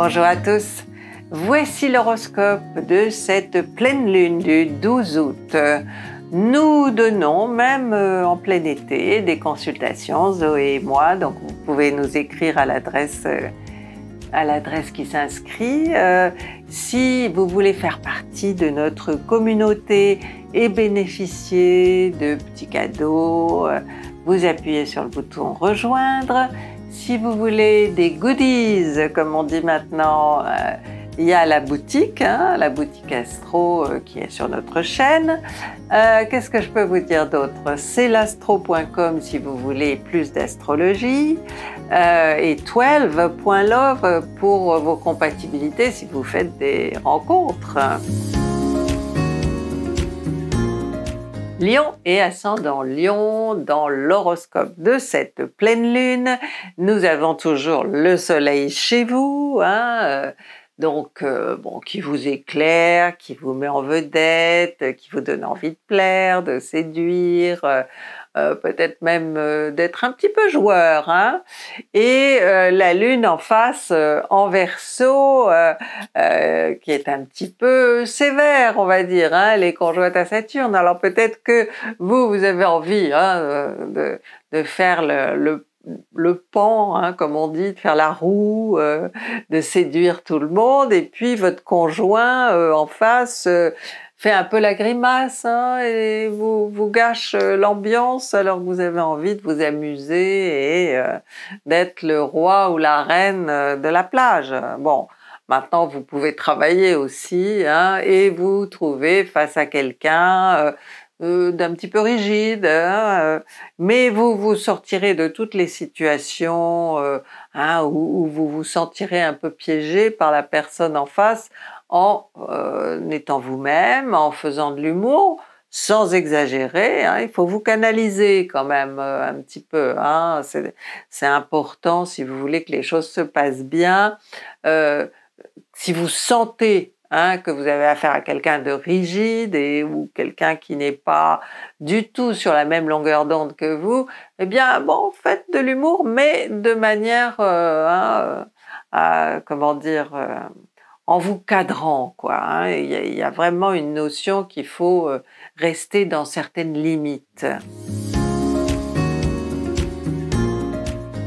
Bonjour à tous. Voici l'horoscope de cette pleine lune du 12 août. Nous donnons, même euh, en plein été, des consultations, Zoé et moi, donc vous pouvez nous écrire à l'adresse euh, à l'adresse qui s'inscrit. Euh, si vous voulez faire partie de notre communauté et bénéficier de petits cadeaux, vous appuyez sur le bouton rejoindre si vous voulez des goodies, comme on dit maintenant, euh, il y a la boutique, hein, la boutique Astro euh, qui est sur notre chaîne. Euh, qu'est-ce que je peux vous dire d'autre C'est l'astro.com si vous voulez plus d'astrologie et 12.love pour vos compatibilités si vous faites des rencontres. Lion et ascendant Lion, dans l'horoscope de cette pleine lune, nous avons toujours le soleil chez vous, hein, euh, donc euh, bon, qui vous éclaire, qui vous met en vedette, qui vous donne envie de plaire, de séduire, euh, euh, peut-être même euh, d'être un petit peu joueur. Hein et euh, la lune en face, en verso, qui est un petit peu sévère, on va dire, hein, les conjointes à Saturne. Alors peut-être que vous, vous avez envie hein, de, faire le, le le pan, hein, comme on dit, de faire la roue, de séduire tout le monde, et puis votre conjoint en face, fait un peu la grimace hein, et vous, vous gâche euh, l'ambiance alors que vous avez envie de vous amuser et euh, d'être le roi ou la reine euh, de la plage. Bon, maintenant vous pouvez travailler aussi hein, et vous trouver face à quelqu'un d'un petit peu rigide, hein, mais vous vous sortirez de toutes les situations où vous vous sentirez un peu piégé par la personne en face en euh, étant vous-même, en faisant de l'humour, sans exagérer. Hein, il faut vous canaliser quand même euh, un petit peu. Hein, C'est important si vous voulez que les choses se passent bien. Euh, si vous sentez hein, que vous avez affaire à quelqu'un de rigide et ou quelqu'un qui n'est pas du tout sur la même longueur d'onde que vous, eh bien bon, faites de l'humour, mais de manière, hein, à, comment dire en vous cadrant, quoi. Hein. Il, y a, vraiment une notion qu'il faut euh, rester dans certaines limites.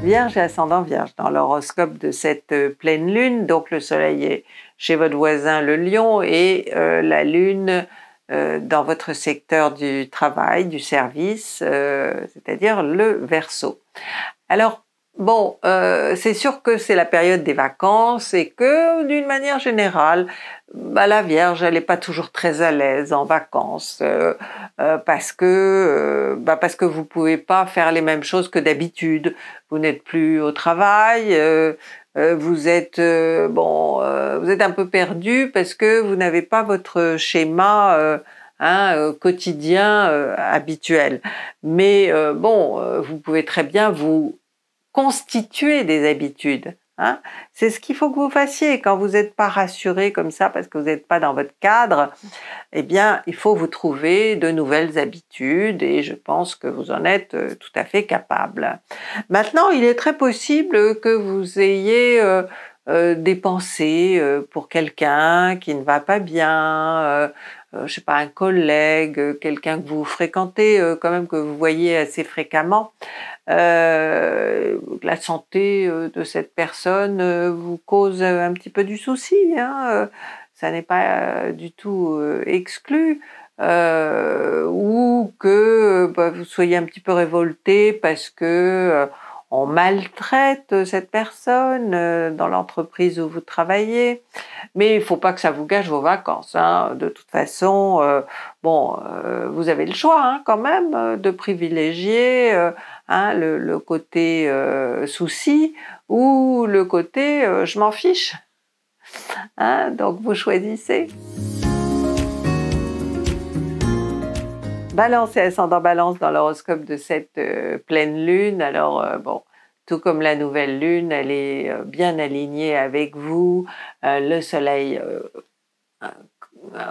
Vierge et ascendant Vierge dans l'horoscope de cette euh, pleine lune. Donc le Soleil est chez votre voisin le Lion et euh, la Lune dans votre secteur du travail, du service, c'est-à-dire le verso. Alors Bon, euh, c'est sûr que c'est la période des vacances et que d'une manière générale, bah, la Vierge, elle n'est pas toujours très à l'aise en vacances euh, euh, parce que bah, parce que vous pouvez pas faire les mêmes choses que d'habitude. Vous n'êtes plus au travail, vous êtes bon, vous êtes un peu perdu parce que vous n'avez pas votre schéma. Hein, quotidien habituel. Mais bon, vous pouvez très bien vous constituer des habitudes. Hein c'est ce qu'il faut que vous fassiez quand vous n'êtes pas rassuré comme ça parce que vous n'êtes pas dans votre cadre. Eh bien, il faut vous trouver de nouvelles habitudes et je pense que vous en êtes euh, tout à fait capable. Maintenant, il est très possible que vous ayez euh, euh, des pensées pour quelqu'un qui ne va pas bien euh, je sais pas, un collègue, euh, quelqu'un que vous fréquentez, euh, quand même que vous voyez assez fréquemment, la santé de cette personne vous cause un petit peu du souci. Hein, ça n'est pas du tout exclu. ou que bah, vous soyez un petit peu révolté parce que on maltraite cette personne euh, dans l'entreprise où vous travaillez. Mais il faut pas que ça vous gâche vos vacances. Hein. De toute façon, euh, bon, euh, vous avez le choix hein, quand même de privilégier hein, le, le, côté souci ou le côté je m'en fiche. donc vous choisissez. Balance et ascendant Balance dans l'horoscope de cette euh, pleine lune. Alors, euh, bon, tout comme la nouvelle lune, elle est euh, bien alignée avec vous. le soleil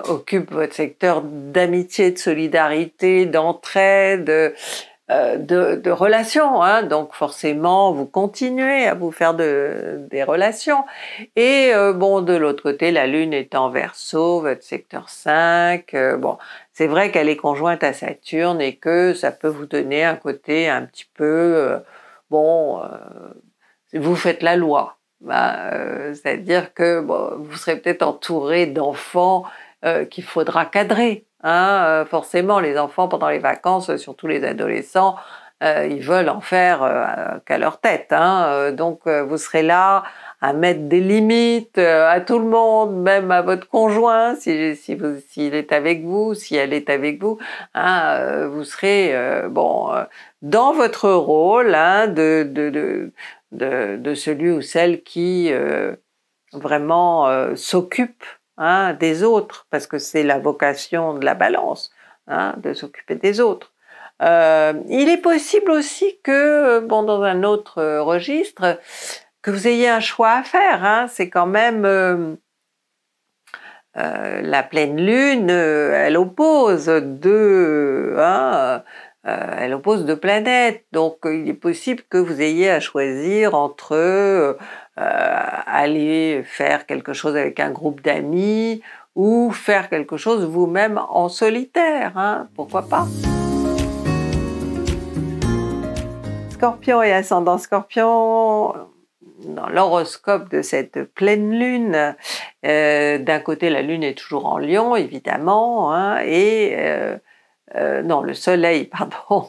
occupe votre secteur d'amitié, de solidarité, d'entraide. De, relations. Hein. Donc forcément, vous continuez à vous faire des relations. Et bon, de l'autre côté, la Lune est en verso, votre secteur 5. bon, c'est vrai qu'elle est conjointe à Saturne et que ça peut vous donner un côté un petit peu, euh, bon, euh, vous faites la loi. Bah, euh, c'est-à-dire que vous serez peut-être entouré d'enfants qu'il faudra cadrer. Hein, forcément, les enfants pendant les vacances, surtout les adolescents, euh, ils veulent en faire euh, qu'à leur tête. Hein. Euh, donc vous serez là à mettre des limites à tout le monde, même à votre conjoint, si s'il est avec vous, si elle est avec vous. Hein, vous serez bon dans votre rôle hein, de, de, de, de, de celui ou celle qui vraiment s'occupe hein, des autres, parce que c'est la vocation de la balance, hein, de s'occuper des autres. Euh, il est possible aussi que, euh, bon, dans un autre euh, registre, que vous ayez un choix à faire. Hein. C'est quand même la pleine lune, elle oppose deux, hein, elle oppose deux planètes. Donc, il est possible que vous ayez à choisir entre aller faire quelque chose avec un groupe d'amis ou faire quelque chose vous-même en solitaire. Hein. Pourquoi pas scorpion et ascendant scorpion, dans l'horoscope de cette pleine lune, euh, d'un côté la lune est toujours en lion, évidemment, hein, et euh, euh, non, le soleil, pardon,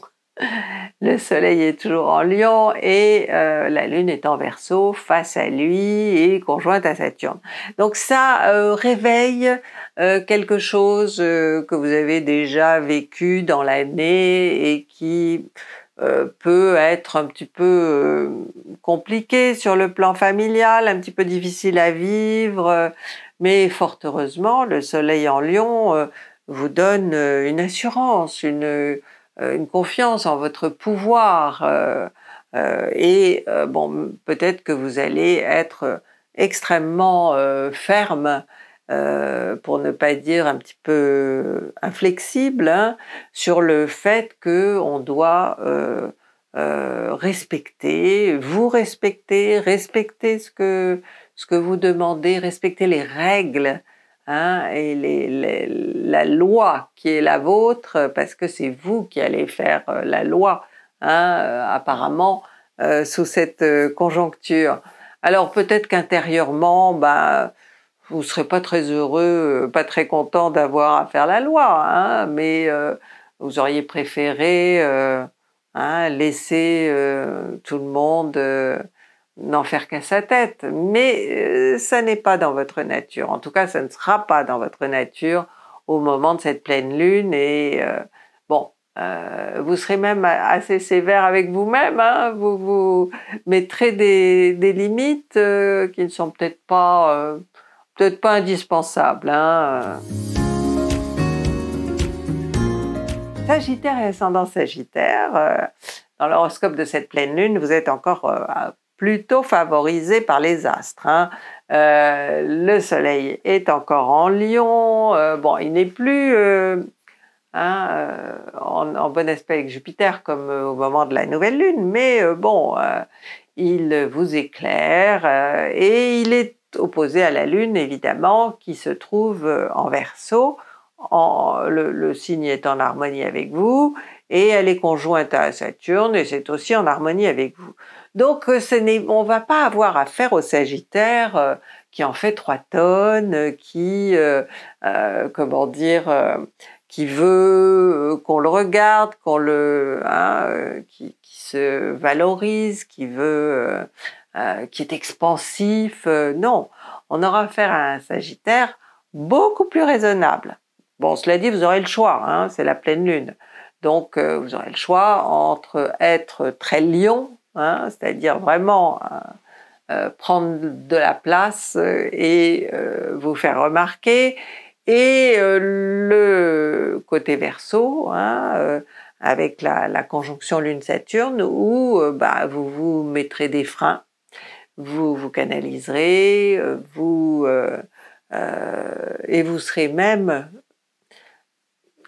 le soleil est toujours en lion et la lune est en verso face à lui et conjointe à Saturne. Donc ça réveille quelque chose que vous avez déjà vécu dans l'année et qui euh, peut être un petit peu euh, compliqué sur le plan familial, un petit peu difficile à vivre, euh, mais fort heureusement, le soleil en lion vous donne une assurance, une, une confiance en votre pouvoir. et bon, peut-être que vous allez être extrêmement ferme euh, pour ne pas dire un petit peu inflexible, hein, sur le fait que on doit euh, euh, respecter, vous respecter, respecter ce que ce que vous demandez, respecter les règles hein, et les, la loi qui est la vôtre, parce que c'est vous qui allez faire la loi, hein, apparemment sous cette conjoncture. Alors peut-être qu'intérieurement, ben, vous ne serez pas très heureux, euh, pas très content d'avoir à faire la loi, hein, mais euh, vous auriez préféré euh, hein, laisser tout le monde n'en faire qu'à sa tête. Mais ça n'est pas dans votre nature, en tout cas ça ne sera pas dans votre nature au moment de cette pleine lune et bon, vous serez même assez sévère avec vous-même, hein. vous vous mettrez des, limites qui ne sont peut-être pas pas indispensable. Hein, euh. Sagittaire et ascendant Sagittaire, euh, dans l'horoscope de cette pleine lune, vous êtes encore euh, plutôt favorisé par les astres. Hein. le soleil est encore en lion, bon, il n'est plus hein, en, en, bon aspect avec Jupiter comme au moment de la nouvelle lune, mais bon, il vous éclaire et il est opposé à la Lune, évidemment, qui se trouve euh, en verso. le, signe est en harmonie avec vous et elle est conjointe à Saturne et c'est aussi en harmonie avec vous. Donc euh, on ne va pas avoir affaire au Sagittaire euh, qui en fait trois tonnes, qui comment dire, qui veut qu'on le regarde, qu'on le, hein, qui, se valorise, qui veut euh, qui est expansif. Euh, non, on aura affaire à un Sagittaire beaucoup plus raisonnable. Bon, cela dit, vous aurez le choix, hein, c'est la pleine lune. Donc, euh, vous aurez le choix entre être très lion, hein, c'est-à-dire vraiment prendre de la place et vous faire remarquer, et le côté verso, hein, avec la, la conjonction Lune-Saturne où bah, vous vous mettrez des freins vous vous canaliserez, euh, vous euh, euh, et vous serez même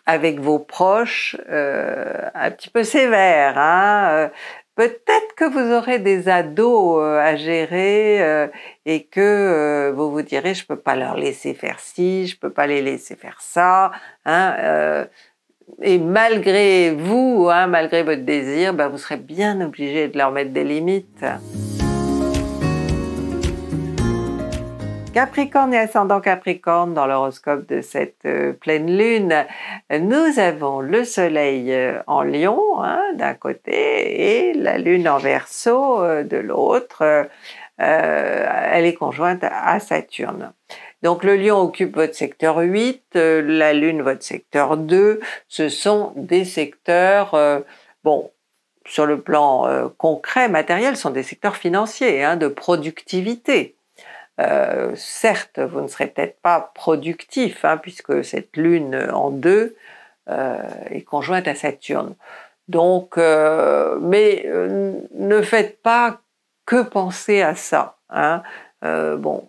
avec vos proches un petit peu sévère. Hein, peut-être que vous aurez des ados à gérer et que vous vous direz je ne peux pas leur laisser faire ci, je peux pas les laisser faire ça. Hein, et malgré vous, hein, malgré votre désir, ben, vous serez bien obligé de leur mettre des limites. Capricorne et ascendant Capricorne dans l'horoscope de cette euh, pleine lune, nous avons le soleil euh, en lion hein, d'un côté et la lune en Verseau de l'autre. Euh, elle est conjointe à Saturne. Donc le lion occupe votre secteur 8, la lune votre secteur 2. Ce sont des secteurs, bon, sur le plan concret, matériel, ce sont des secteurs financiers, hein, de productivité. Euh, certes, vous ne serez peut-être pas productif, hein, puisque cette lune en deux euh, est conjointe à Saturne. Donc, euh, mais ne faites pas que penser à ça. Hein. bon,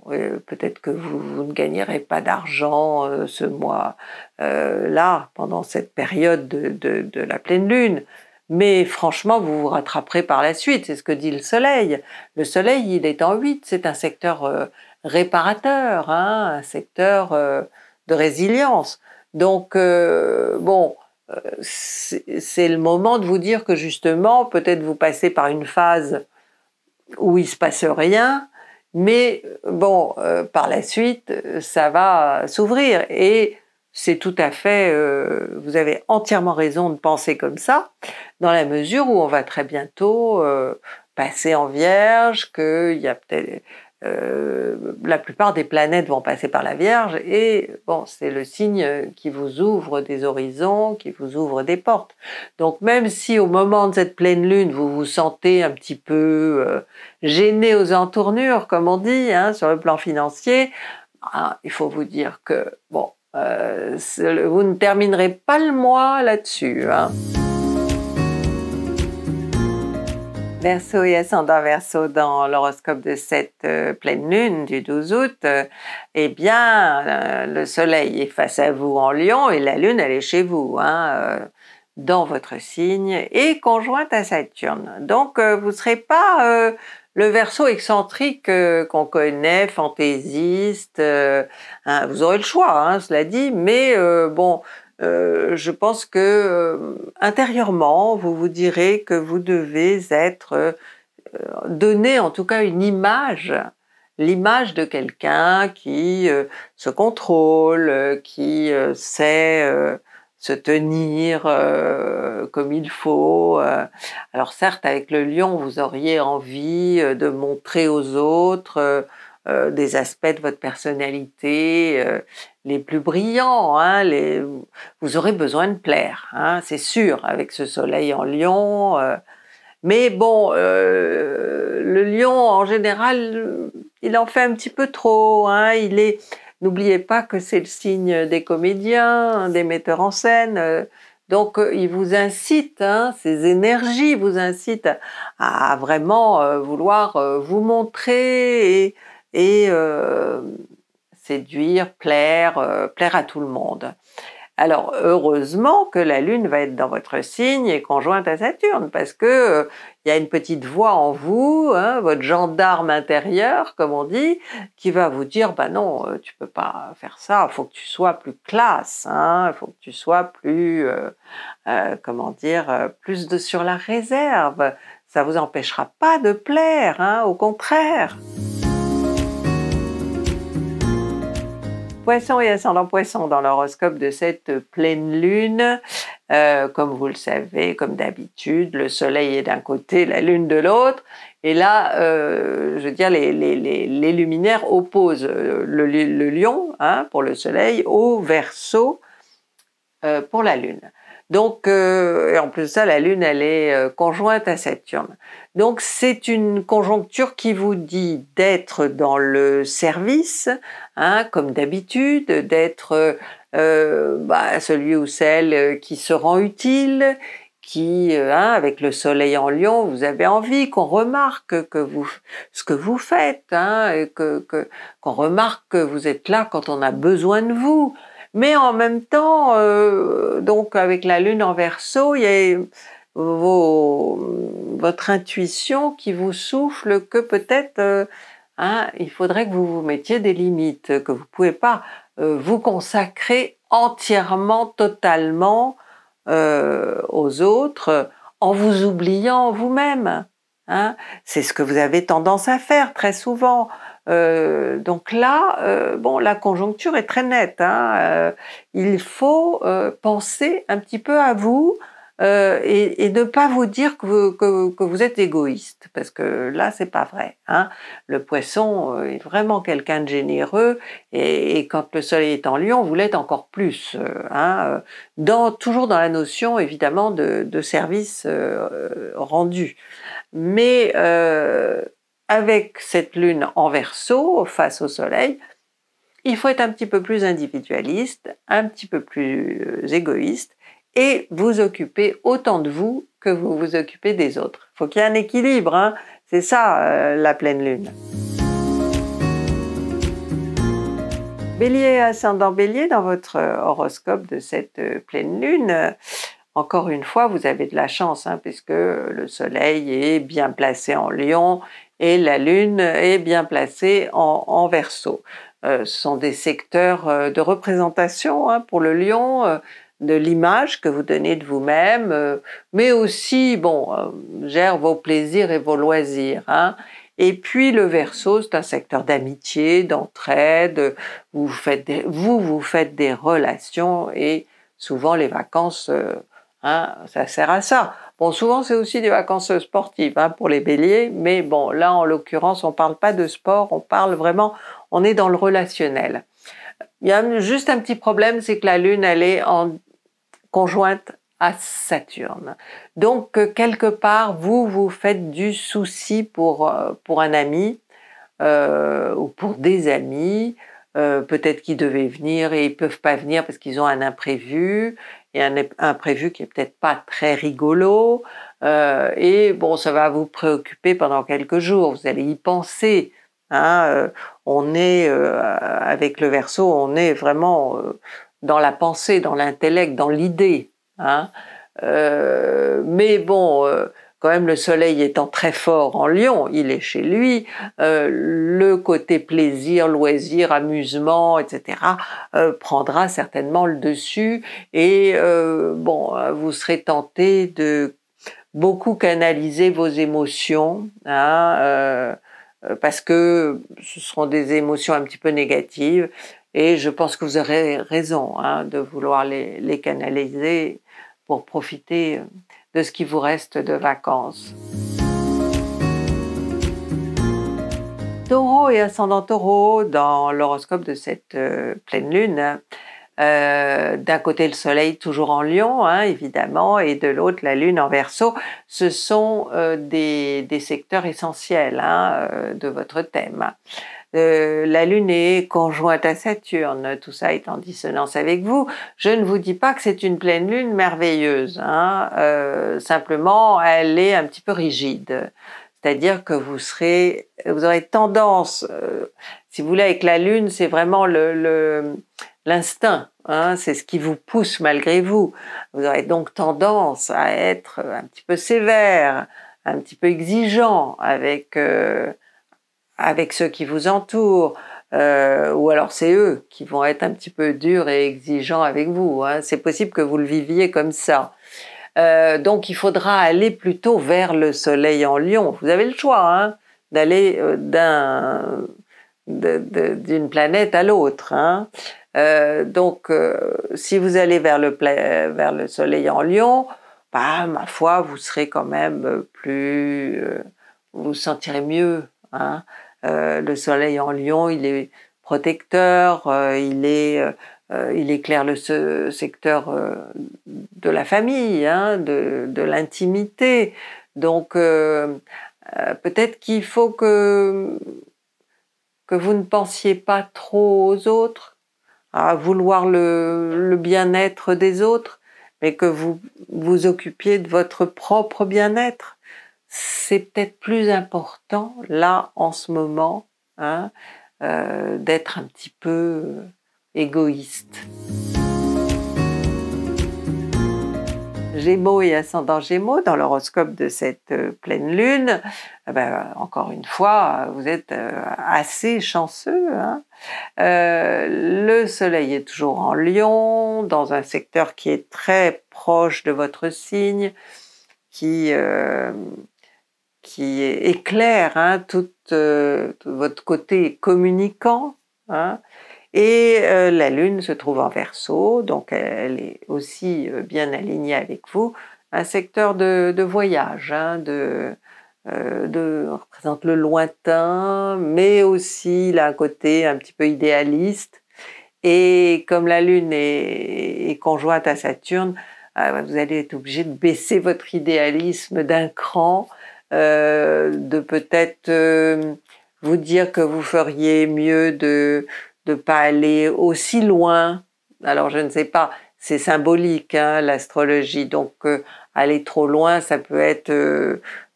peut-être que vous, ne gagnerez pas d'argent ce mois-là, pendant cette période de la pleine lune, mais franchement, vous vous rattraperez par la suite, c'est ce que dit le Soleil. Le Soleil, il est en 8, c'est un secteur euh, réparateur, hein, un secteur euh, de résilience. Donc, euh, bon, c'est le moment de vous dire que justement, peut-être vous passez par une phase où il se passe rien, mais bon, par la suite, ça va s'ouvrir. Et c'est tout à fait, euh, vous avez entièrement raison de penser comme ça, dans la mesure où on va très bientôt euh, passer en vierge, qu'il y a peut-être euh, la plupart des planètes vont passer par la Vierge et bon, c'est le signe qui vous ouvre des horizons, qui vous ouvre des portes. Donc même si au moment de cette pleine lune vous vous sentez un petit peu gêné aux entournures, comme on dit, hein, sur le plan financier, ah, il faut vous dire que bon, euh, vous ne terminerez pas le mois là-dessus. Hein. Verseau et ascendant Verseau dans l'horoscope de cette euh, pleine lune du 12 août, euh, eh bien, le soleil est face à vous en lion et la lune, elle est chez vous, hein, dans votre signe et conjointe à Saturne. Donc, vous ne serez pas le verso excentrique euh, qu'on connaît, fantaisiste, euh, hein, vous aurez le choix, hein, cela dit, mais euh, bon, je pense que intérieurement, vous vous direz que vous devez être donné en tout cas une image l'image de quelqu'un qui se contrôle, qui sait se tenir euh, comme il faut. Euh. Alors certes, avec le lion, vous auriez envie euh, de montrer aux autres des aspects de votre personnalité les plus brillants. Hein, vous aurez besoin de plaire, hein, c'est sûr, avec ce soleil en lion. Mais bon, le lion, en général, il en fait un petit peu trop. Hein, il est N'oubliez pas que c'est le signe des comédiens, des metteurs en scène. Euh, donc, euh, il vous incite, hein, ces énergies vous incitent à vraiment euh, vouloir vous montrer et, séduire, plaire, plaire à tout le monde. Alors heureusement que la Lune va être dans votre signe et conjointe à Saturne, parce que il euh, y a une petite voix en vous, hein, votre gendarme intérieur, comme on dit, qui va vous dire bah non, tu euh, tu peux pas faire ça, il faut que tu sois plus classe, hein, faut que tu sois plus euh, comment dire, plus de sur la réserve. Ça vous empêchera pas de plaire, hein, au contraire. Poisson et ascendant Poisson dans l'horoscope de cette pleine lune. Euh, comme vous le savez, comme d'habitude, le soleil est d'un côté, la lune de l'autre. Et là, euh, je veux dire, les, luminaires opposent euh, le, lion hein, pour le soleil au verso pour la lune. Donc, euh, et en plus de ça, la Lune, elle est euh, conjointe à Saturne. Donc, c'est une conjoncture qui vous dit d'être dans le service, hein, comme d'habitude, d'être euh, bah, celui ou celle qui se rend utile, qui, hein, avec le soleil en lion, vous avez envie qu'on remarque que vous, ce que vous faites, hein, qu'on que, qu'on remarque que vous êtes là quand on a besoin de vous. Mais en même temps, euh, donc avec la lune en verso, il y a votre intuition qui vous souffle que peut-être euh, hein, il faudrait que vous vous mettiez des limites, que vous ne pouvez pas euh, vous consacrer entièrement, totalement aux autres en vous oubliant vous-même. Hein. C'est ce que vous avez tendance à faire très souvent. Euh, donc là, euh, bon, la conjoncture est très nette. Hein, euh, il faut euh, penser un petit peu à vous et, et, ne pas vous dire que vous, que, vous êtes égoïste, parce que là, c'est pas vrai. Hein. Le poisson est vraiment quelqu'un de généreux, et, et, quand le soleil est en lion, vous l'êtes encore plus. Hein, dans, toujours dans la notion, évidemment, de, de service rendu. Mais avec cette lune en verso face au soleil, il faut être un petit peu plus individualiste, un petit peu plus euh, égoïste et vous occuper autant de vous que vous vous occupez des autres. il faut qu'il y ait un équilibre, hein. c'est ça euh, la pleine lune. Bélier ascendant bélier dans votre horoscope de cette euh, pleine lune. Encore une fois, vous avez de la chance, hein, puisque le Soleil est bien placé en Lion et la Lune est bien placée en, en verso. Euh, ce sont des secteurs euh, de représentation hein, pour le lion, euh, de l'image que vous donnez de vous-même, euh, mais aussi, bon, gère vos plaisirs et vos loisirs. Hein. Et puis le verso, c'est un secteur d'amitié, d'entraide, vous faites vous, vous faites des relations et souvent les vacances, hein, ça sert à ça Bon, souvent c'est aussi des vacances sportives hein, pour les béliers, mais bon, là en l'occurrence, on ne parle pas de sport, on parle vraiment, on est dans le relationnel. Il y a juste un petit problème, c'est que la Lune, elle est en conjointe à Saturne. Donc euh, quelque part, vous vous faites du souci pour, euh, pour un ami euh, ou pour des amis. peut-être qu'ils devaient venir et ils peuvent pas venir parce qu'ils ont un imprévu et un imprévu qui est peut-être pas très rigolo. Euh, et bon, ça va vous préoccuper pendant quelques jours. Vous allez y penser. Hein, euh, on est euh, avec le verso, on est vraiment dans la pensée, dans l'intellect, dans l'idée. Hein, mais bon quand même le soleil étant très fort en Lyon, il est chez lui, euh, le côté plaisir, loisir, amusement, etc. Euh, prendra certainement le dessus et euh, bon, vous serez tenté de beaucoup canaliser vos émotions. Hein, parce que ce seront des émotions un petit peu négatives et je pense que vous aurez raison hein, de vouloir les, canaliser pour profiter de ce qui vous reste de vacances. Taureau et ascendant taureau dans l'horoscope de cette euh, pleine lune. Euh, d'un côté le soleil toujours en lion, hein, évidemment, et de l'autre la lune en verso. Ce sont euh, des, secteurs essentiels hein, de votre thème. Euh, la Lune est conjointe à Saturne, tout ça est en dissonance avec vous. Je ne vous dis pas que c'est une pleine Lune merveilleuse, hein, euh, simplement elle est un petit peu rigide. C'est-à-dire que vous serez, vous aurez tendance, euh, si vous voulez, avec la Lune, c'est vraiment l'instinct, hein, c'est ce qui vous pousse malgré vous. Vous aurez donc tendance à être un petit peu sévère, un petit peu exigeant avec avec ceux qui vous entourent, euh, ou alors c'est eux qui vont être un petit peu durs et exigeants avec vous. Hein. C'est possible que vous le viviez comme ça. Euh, donc il faudra aller plutôt vers le soleil en lion. Vous avez le choix hein, d'aller euh, d'une planète à l'autre. Hein. donc, si vous allez vers le, vers le soleil en lion, bah, ma foi, vous serez quand même plus... vous vous sentirez mieux. Hein. Euh, le soleil en lion, il est protecteur, euh, euh, il, éclaire le secteur de la famille, hein, de, l'intimité. Donc peut-être qu'il faut que, vous ne pensiez pas trop aux autres, à vouloir le bien-être des autres, mais que vous vous occupiez de votre propre bien-être c'est peut-être plus important là en ce moment hein, euh, d'être un petit peu euh, égoïste. Gémeaux et ascendant Gémeaux dans l'horoscope de cette euh, pleine lune, eh ben, encore une fois, vous êtes assez chanceux. Hein. le soleil est toujours en Lion, dans un secteur qui est très proche de votre signe, qui qui éclaire hein, euh, tout, votre côté communicant. Hein. et euh, la Lune se trouve en verso, donc elle est aussi euh, bien alignée avec vous. Un secteur de, voyage, hein, de, représente le lointain, mais aussi il a un côté un petit peu idéaliste. Et comme la Lune est, est conjointe à Saturne, vous allez être obligé de baisser votre idéalisme d'un cran euh, de peut-être euh, vous dire que vous feriez mieux de ne pas aller aussi loin. Alors je ne sais pas, c'est symbolique hein, l'astrologie, donc euh, aller trop loin, ça peut être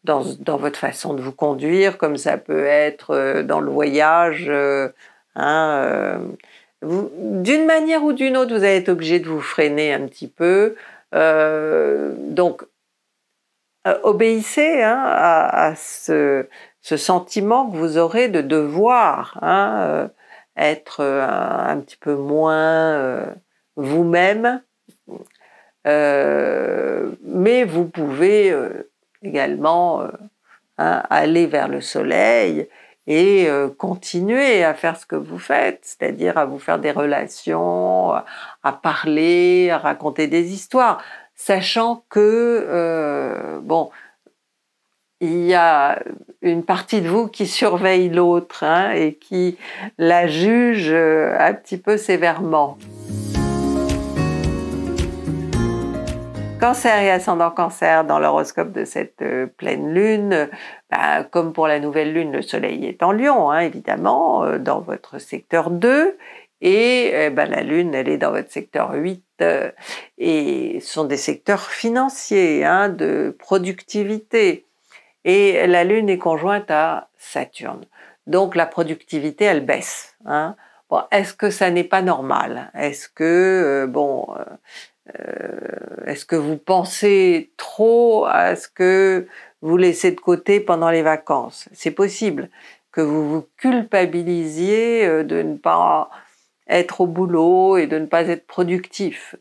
dans, votre façon de vous conduire, comme ça peut être dans le voyage. Hein, d'une manière ou d'une autre, vous allez être obligé de vous freiner un petit peu. donc, euh, obéissez hein, à, ce, sentiment que vous aurez de devoir hein, euh, être euh, un, petit peu moins vous-même, mais vous pouvez également hein, aller vers le soleil et continuer à faire ce que vous faites, c'est-à-dire à vous faire des relations, à parler, à raconter des histoires sachant que, euh, bon, il y a une partie de vous qui surveille l'autre hein, et qui la juge euh, un petit peu sévèrement. Cancer et ascendant cancer dans l'horoscope de cette euh, pleine lune, ben, comme pour la nouvelle lune, le soleil est en lion, hein, évidemment, dans votre secteur 2, et euh, ben, la Lune, elle est dans votre secteur 8 euh, et ce sont des secteurs financiers, hein, de productivité. Et la Lune est conjointe à Saturne. Donc la productivité, elle baisse. Hein. Bon, est-ce que ça n'est pas normal Est-ce que, euh, bon, est-ce que vous pensez trop à ce que vous laissez de côté pendant les vacances C'est possible que vous vous culpabilisiez de ne pas être au boulot et de ne pas être productif.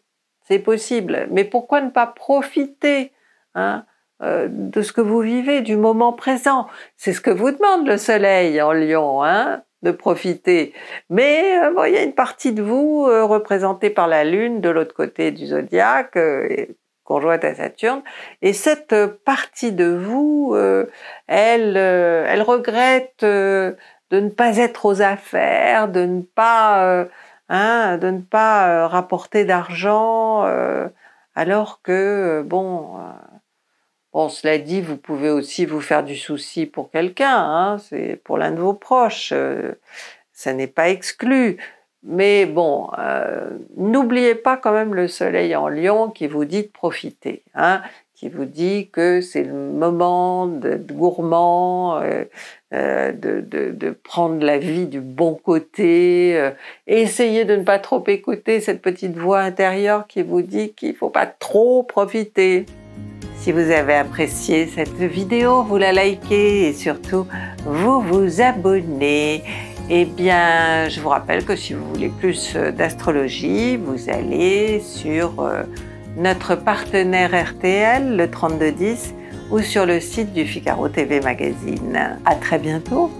C'est possible, mais pourquoi ne pas profiter hein, euh, de ce que vous vivez, du moment présent C'est ce que vous demande le soleil en lion, hein, de profiter. Mais il y a une partie de vous euh, représentée par la lune de l'autre côté du zodiaque, euh, conjointe à Saturne, et cette partie de vous, elle, elle regrette de ne pas être aux affaires, de ne pas, euh, hein, de ne pas euh, rapporter d'argent, euh, alors que, bon, bon, cela dit, vous pouvez aussi vous faire du souci pour quelqu'un, hein, c'est pour l'un de vos proches, ça n'est pas exclu. Mais bon, n'oubliez pas quand même le soleil en lion qui vous dit de profiter. Hein qui vous dit que c'est le moment euh, euh, de, gourmand, de, de, prendre la vie du bon côté. Euh, essayez de ne pas trop écouter cette petite voix intérieure qui vous dit qu'il ne faut pas trop profiter. Si vous avez apprécié cette vidéo, vous la likez et surtout vous vous abonnez. Eh bien, je vous rappelle que si vous voulez plus d'astrologie, vous allez sur notre partenaire RTL, le 3210, ou sur le site du Figaro TV Magazine. À très bientôt!